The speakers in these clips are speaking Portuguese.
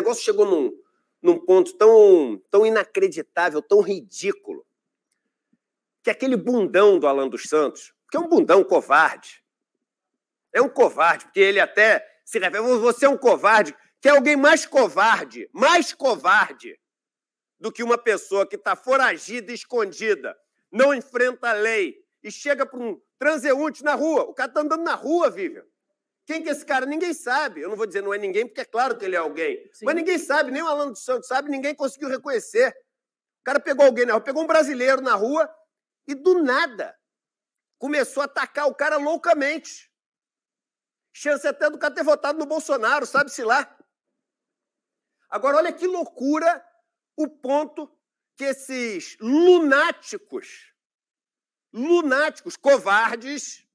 negócio chegou num, num ponto tão, tão inacreditável, tão ridículo, que aquele bundão do Alan dos Santos, que é um bundão covarde, é um covarde, porque ele até se refere, você é um covarde, que é alguém mais covarde, mais covarde do que uma pessoa que está foragida, escondida, não enfrenta a lei e chega para um transeunte na rua. O cara está andando na rua, Vivian. Quem que é esse cara? Ninguém sabe. Eu não vou dizer não é ninguém, porque é claro que ele é alguém. Sim. Mas ninguém sabe, nem o Alan dos Santos sabe, ninguém conseguiu reconhecer. O cara pegou alguém na rua, pegou um brasileiro na rua e do nada começou a atacar o cara loucamente. Chance até do cara ter votado no Bolsonaro, sabe-se lá. Agora, olha que loucura o ponto que esses lunáticos, lunáticos, covardes,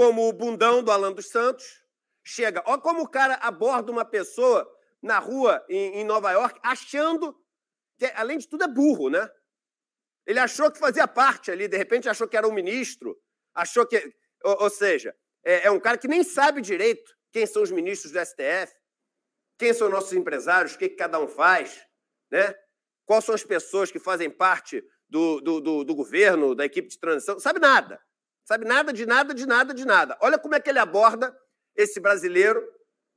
como o bundão do Alan dos Santos, chega. Olha como o cara aborda uma pessoa na rua em, em Nova York, achando que, além de tudo, é burro, né? Ele achou que fazia parte ali, de repente achou que era um ministro, achou que. Ou, ou seja, é, é, um cara que nem sabe direito quem são os ministros do STF, quem são nossos empresários, o que, que cada um faz, né? Quais são as pessoas que fazem parte do, do, do, do governo, da equipe de transição, sabe nada. Sabe nada de nada, de nada, de nada. Olha como é que ele aborda esse brasileiro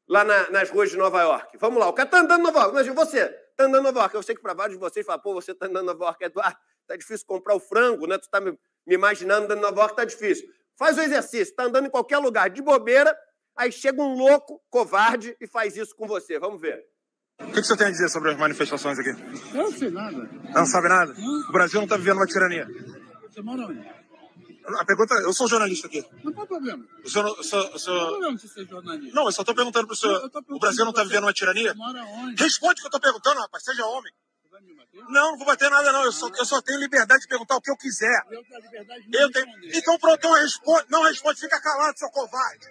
lá na, nas ruas de Nova York. Vamos lá, o cara tá andando em Nova York. Imagina você, tá andando em Nova York. Eu sei que para vários de vocês fala, pô, você tá andando em Nova York, Eduardo, tá difícil comprar o frango, né? Tu tá me, me imaginando andando em Nova York, tá difícil. Faz o exercício, tá andando em qualquer lugar, de bobeira, aí chega um louco, covarde, e faz isso com você. Vamos ver. O que, você tem a dizer sobre as manifestações aqui? Eu não sei nada. Não sabe nada? O Brasil não está vivendo uma tirania. Você mora onde? A pergunta, eu sou jornalista aqui. Não tem problema. O senhor, o Não tem problema você ser jornalista. Não, eu só estou perguntando para o senhor. o Brasil não está vivendo uma tirania? Mora onde? Responde o que eu estou perguntando, rapaz. Seja homem. Você vai me bater? Não, não vou bater nada, não. Eu, só, eu só tenho liberdade de perguntar o que eu quiser. Eu tenho liberdade de eu tenho... Então pronto, então responde. Não responde, fica calado, seu covarde.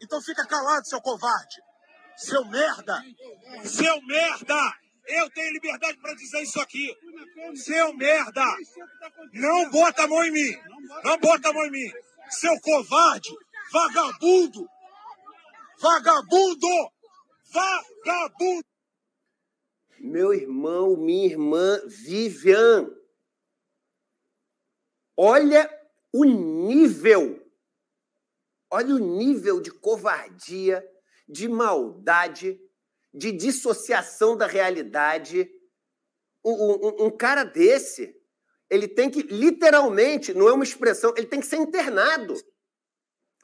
Então fica calado, seu covarde. Seu merda. Seu merda. Eu tenho liberdade para dizer isso aqui. Seu merda! Não bota a mão em mim! Não bota a mão em mim! Seu covarde! Vagabundo! Vagabundo! Vagabundo! Meu irmão, minha irmã Vivian. Olha o nível. Olha o nível de covardia, de maldade de dissociação da realidade. Um, um, um cara desse, ele tem que, literalmente, não é uma expressão, ele tem que ser internado.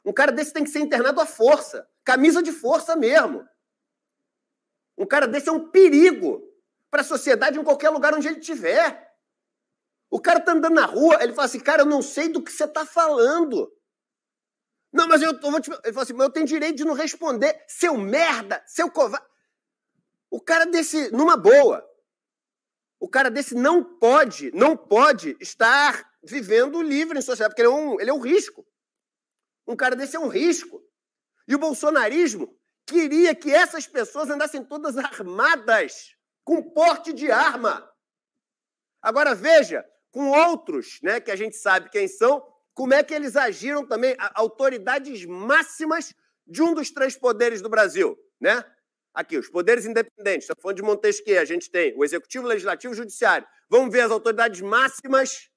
Um cara desse tem que ser internado à força, camisa de força mesmo. Um cara desse é um perigo para a sociedade em qualquer lugar onde ele estiver. O cara tá andando na rua, ele fala assim, cara, eu não sei do que você tá falando. Não, mas eu, eu vou te... Ele fala assim, mas eu tenho direito de não responder. Seu merda, seu covarde. O cara desse, numa boa, o cara desse não pode, não pode estar vivendo livre em sociedade, porque ele é um, ele é um risco. Um cara desse é um risco. E o bolsonarismo queria que essas pessoas andassem todas armadas, com porte de arma. Agora veja, com outros, né, que a gente sabe quem são, como é que eles agiram também, autoridades máximas de um dos três poderes do Brasil, né? Aqui, os poderes independentes, estamos falando de Montesquieu, a gente tem o Executivo, o Legislativo e o Judiciário. Vamos ver as autoridades máximas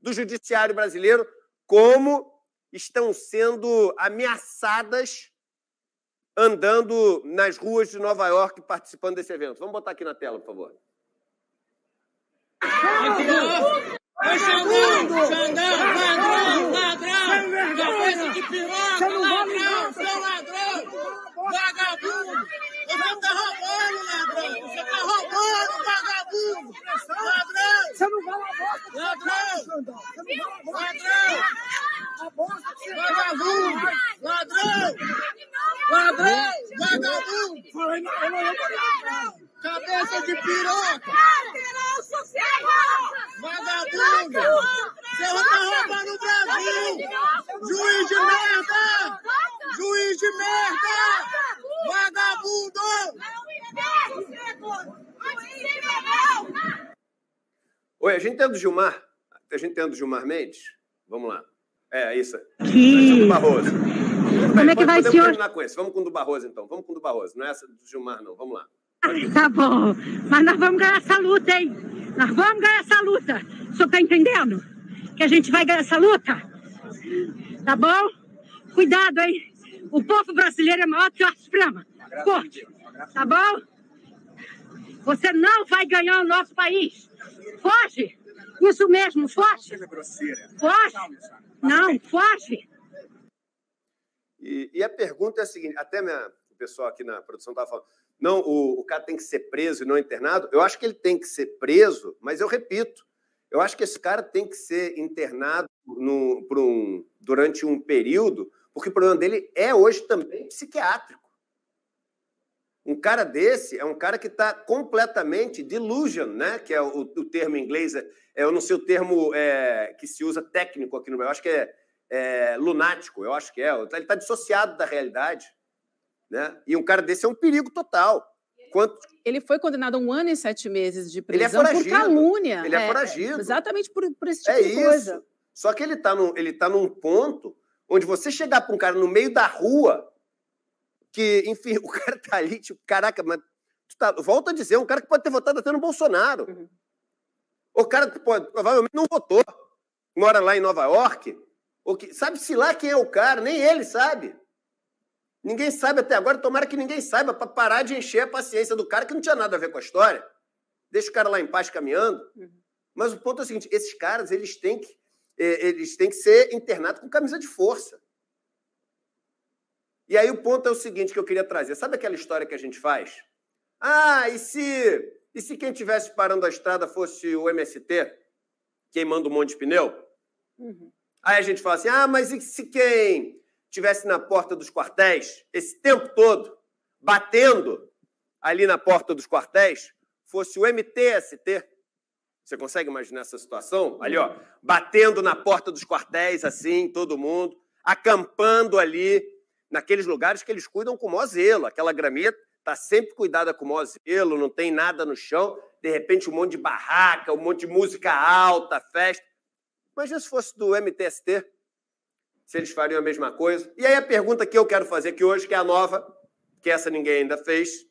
do Judiciário brasileiro como estão sendo ameaçadas andando nas ruas de Nova York participando desse evento. Vamos botar aqui na tela, por favor. Xandão! Xangão, ladrão, ladrão, cabeça de piroca! Ladrão tá roubando, ladrão. Você está roubando, vagabundo. Ladrão. Você não vai na bosta. Ladrão. Ladrão. Vagabundo. Ladrão. Ladrão. Vagabundo. Cabeça de piroca. Oi, a gente tem do Gilmar. A gente tem do Gilmar Mendes? Vamos lá. É, é isso. Que... Do Barroso. Como é que vai, senhor? terminar com esse. Vamos com o do Barroso, então. Vamos com o do Barroso. Não é essa do Gilmar, não. Vamos lá. Tá bom. Mas nós vamos ganhar essa luta, hein? Nós vamos ganhar essa luta. O senhor tá entendendo? Que a gente vai ganhar essa luta? Tá bom? Cuidado, hein? O povo brasileiro é maior que o Suprema. Corte. Tá bom? Você não vai ganhar o nosso país. Foge. Isso mesmo, foge. É foge. Não, foge. E, e a pergunta é a seguinte: até minha, o pessoal aqui na produção estava falando, não, o, o cara tem que ser preso e não internado. Eu acho que ele tem que ser preso, mas eu repito, eu acho que esse cara tem que ser internado no, um, durante um período, porque o problema dele é hoje também psiquiátrico. Um cara desse é um cara que está completamente delusion, né? Que é o, o termo em inglês. É, é, eu não sei o termo é, que se usa técnico aqui no Brasil. Eu acho que é, é, lunático, eu acho que é. Ele está tá dissociado da realidade. Né? E um cara desse é um perigo total. Quanto... Ele foi condenado a um ano e sete meses de é prisão é por calúnia. Ele é, é foragido. Exatamente por, por esse é tipo é de isso. coisa. Só que ele está num, ele tá num ponto onde você chegar para um cara no meio da rua que, enfim, o cara tá ali, tipo, caraca, mas tá, volta a dizer, um cara que pode ter votado até no Bolsonaro. Uhum. O cara que pode, provavelmente não votou, mora lá em Nova York, que, sabe-se lá quem é o cara, nem ele sabe. Ninguém sabe até agora, tomara que ninguém saiba, para parar de encher a paciência do cara que não tinha nada a ver com a história. Deixa o cara lá em paz caminhando. Uhum. Mas o ponto é o seguinte: esses caras eles têm que, eh, eles têm que ser internados com camisa de força. E aí o ponto é o seguinte que eu queria trazer. Sabe aquela história que a gente faz? Ah, e se, e se quem estivesse parando a estrada fosse o MST, queimando um monte de pneu? Uhum. Aí a gente fala assim: ah, mas e se quem estivesse na porta dos quartéis esse tempo todo, batendo ali na porta dos quartéis, fosse o MTST? Você consegue imaginar essa situação? Ali, ó, batendo na porta dos quartéis, assim, todo mundo, acampando ali, naqueles lugares que eles cuidam com o maior zelo. Aquela grameta está sempre cuidada com o maior zelo, não tem nada no chão, de repente um monte de barraca, um monte de música alta, festa. Imagina se fosse do MTST, se eles fariam a mesma coisa. E aí a pergunta que eu quero fazer aqui hoje, que é a nova, que essa ninguém ainda fez,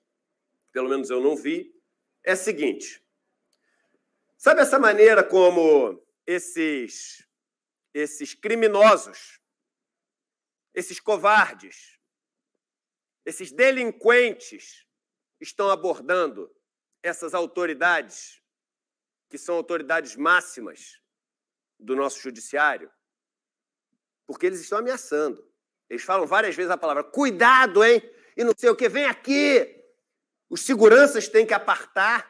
pelo menos eu não vi, é a seguinte. Sabe essa maneira como esses, esses criminosos esses covardes, esses delinquentes estão abordando essas autoridades, que são autoridades máximas do nosso judiciário, porque eles estão ameaçando. Eles falam várias vezes a palavra cuidado, hein? E não sei o que, vem aqui! Os seguranças têm que apartar.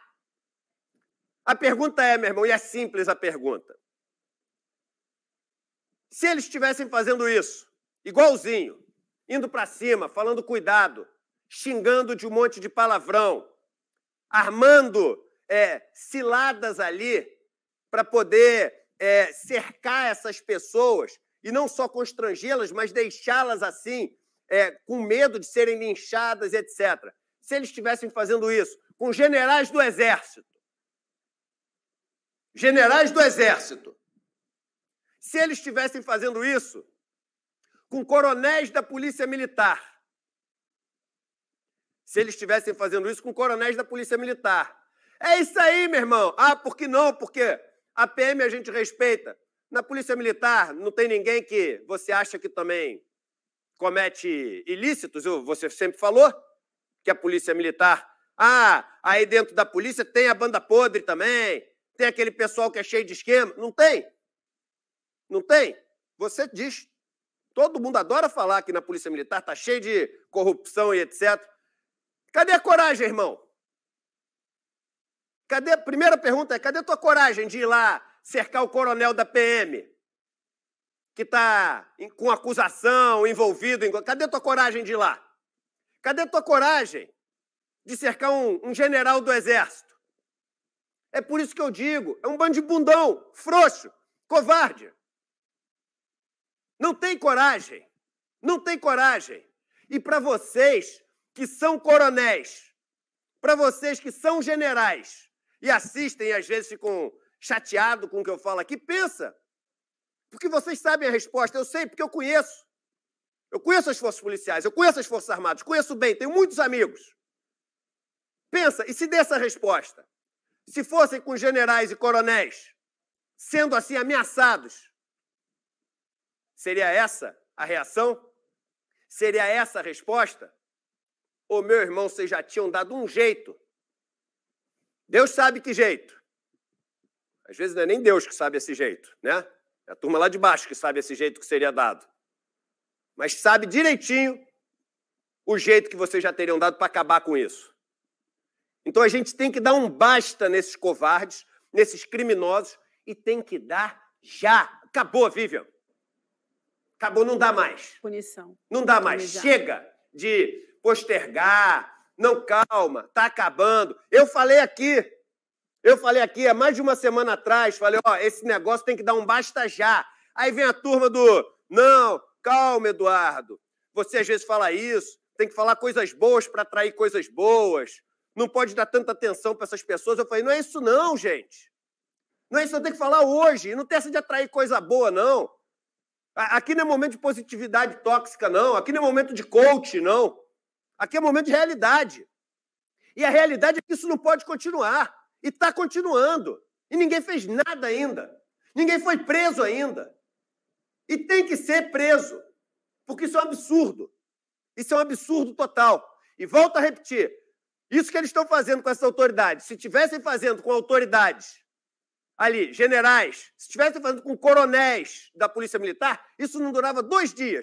A pergunta é, meu irmão, e é simples a pergunta. Se eles estivessem fazendo isso, igualzinho, indo para cima, falando cuidado, xingando de um monte de palavrão, armando é, ciladas ali para poder é, cercar essas pessoas e não só constrangê-las, mas deixá-las assim, é, com medo de serem linchadas, etc. Se eles estivessem fazendo isso com generais do Exército, generais do Exército, se eles estivessem fazendo isso com coronéis da Polícia Militar. Se eles estivessem fazendo isso com coronéis da Polícia Militar. É isso aí, meu irmão. Ah, por que não? Porque a PM a gente respeita. Na Polícia Militar não tem ninguém que você acha que também comete ilícitos. Você sempre falou que a Polícia Militar. Ah, aí dentro da polícia tem a banda podre também, tem aquele pessoal que é cheio de esquema. Não tem? Não tem? Você diz Todo mundo adora falar que na Polícia Militar tá cheio de corrupção e etc. Cadê a coragem, irmão? Cadê? Primeira pergunta é: cadê a tua coragem de ir lá cercar o coronel da PM? Que está com acusação, envolvido. Em... Cadê a tua coragem de ir lá? Cadê a tua coragem de cercar um, um general do exército? É por isso que eu digo: é um bando de bundão, frouxo, covarde. Não tem coragem. Não tem coragem. E para vocês que são coronéis, para vocês que são generais e assistem às vezes ficam chateado com o que eu falo aqui, pensa. Porque vocês sabem a resposta, eu sei porque eu conheço. Eu conheço as forças policiais, eu conheço as forças armadas, conheço bem, tenho muitos amigos. Pensa, e se dessa resposta, se fossem com generais e coronéis, sendo assim ameaçados, Seria essa a reação? Seria essa a resposta? Ô meu irmão, vocês já tinham dado um jeito. Deus sabe que jeito. Às vezes não é nem Deus que sabe esse jeito, né? É a turma lá de baixo que sabe esse jeito que seria dado. Mas sabe direitinho o jeito que vocês já teriam dado para acabar com isso. Então a gente tem que dar um basta nesses covardes, nesses criminosos e tem que dar já. Acabou, Vivian. Acabou, não dá mais. Punição. Não dá mais. Punizar. Chega de postergar, não calma, tá acabando. Eu falei aqui, eu falei aqui há mais de uma semana atrás, falei, ó, esse negócio tem que dar um basta já. Aí vem a turma do, não, calma, Eduardo. Você às vezes fala isso, tem que falar coisas boas para atrair coisas boas. Não pode dar tanta atenção para essas pessoas. Eu falei, não é isso não, gente. Não é isso que eu tenho que falar hoje. Não tem essa de atrair coisa boa, não. Aqui não é momento de positividade tóxica, não. Aqui não é momento de coach, não. Aqui é momento de realidade. E a realidade é que isso não pode continuar. E está continuando. E ninguém fez nada ainda. Ninguém foi preso ainda. E tem que ser preso. Porque isso é um absurdo. Isso é um absurdo total. E volto a repetir: isso que eles estão fazendo com essas autoridades, se estivessem fazendo com autoridades ali generais, se estivessem fazendo com coronéis da Polícia Militar, isso não durava dois dias.